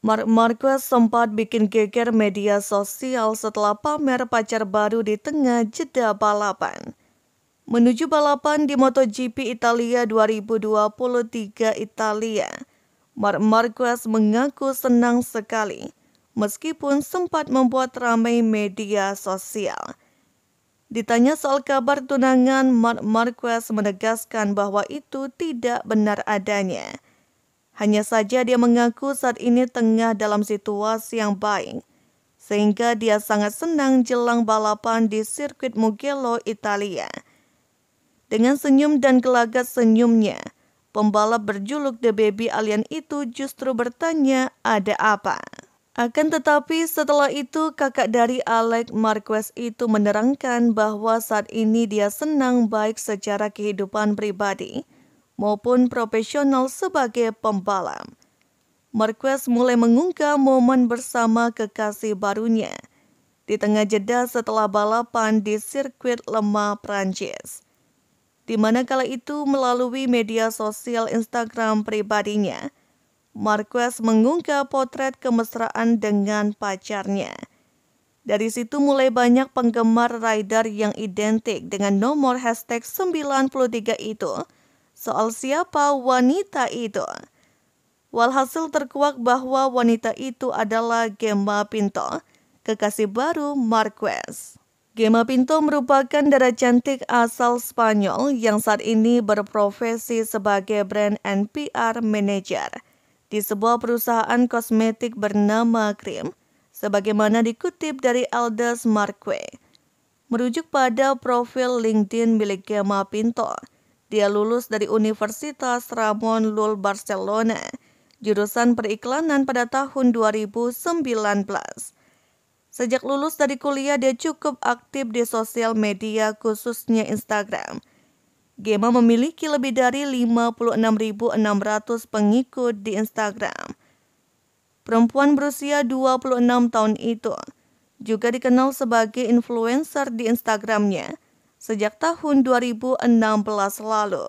Mark Marquez sempat bikin geger media sosial setelah pamer pacar baru di tengah jeda balapan. Menuju balapan di MotoGP Italia 2023 Italia, Mark Marquez mengaku senang sekali meskipun sempat membuat ramai media sosial. Ditanya soal kabar tunangan, Mark Marquez menegaskan bahwa itu tidak benar adanya. Hanya saja dia mengaku saat ini tengah dalam situasi yang baik. Sehingga dia sangat senang jelang balapan di sirkuit Mugello, Italia. Dengan senyum dan gelagat senyumnya, pembalap berjuluk The Baby Alien itu justru bertanya ada apa. Akan tetapi setelah itu kakak dari Alec Marquez itu menerangkan bahwa saat ini dia senang baik secara kehidupan pribadi maupun profesional sebagai pembalap. Marquez mulai mengungkap momen bersama kekasih barunya di tengah jeda setelah balapan di sirkuit lemah Prancis. Di mana kala itu melalui media sosial Instagram pribadinya, Marquez mengunggah potret kemesraan dengan pacarnya. Dari situ mulai banyak penggemar rider yang identik dengan nomor hashtag 93 itu – soal siapa wanita itu. Walhasil terkuak bahwa wanita itu adalah Gemma Pinto, kekasih baru Marquez. Gemma Pinto merupakan darah cantik asal Spanyol yang saat ini berprofesi sebagai brand NPR manager di sebuah perusahaan kosmetik bernama Krim, sebagaimana dikutip dari Aldous Marque. Merujuk pada profil LinkedIn milik Gemma Pinto – dia lulus dari Universitas Ramon Llull Barcelona, jurusan periklanan pada tahun 2019. Sejak lulus dari kuliah, dia cukup aktif di sosial media khususnya Instagram. Gema memiliki lebih dari 56.600 pengikut di Instagram. Perempuan berusia 26 tahun itu juga dikenal sebagai influencer di Instagramnya sejak tahun 2016 lalu.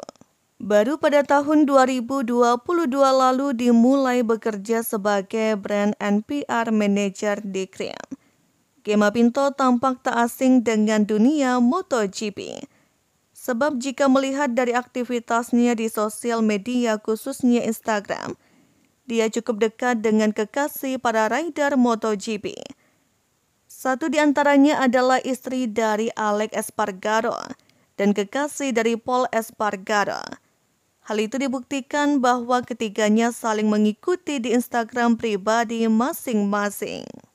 Baru pada tahun 2022 lalu dimulai bekerja sebagai brand NPR manager di Krim. Gema Pinto tampak tak asing dengan dunia MotoGP. Sebab jika melihat dari aktivitasnya di sosial media khususnya Instagram, dia cukup dekat dengan kekasih para rider MotoGP. Satu di antaranya adalah istri dari Alex Espargaro dan kekasih dari Paul Espargaro. Hal itu dibuktikan bahwa ketiganya saling mengikuti di Instagram pribadi masing-masing.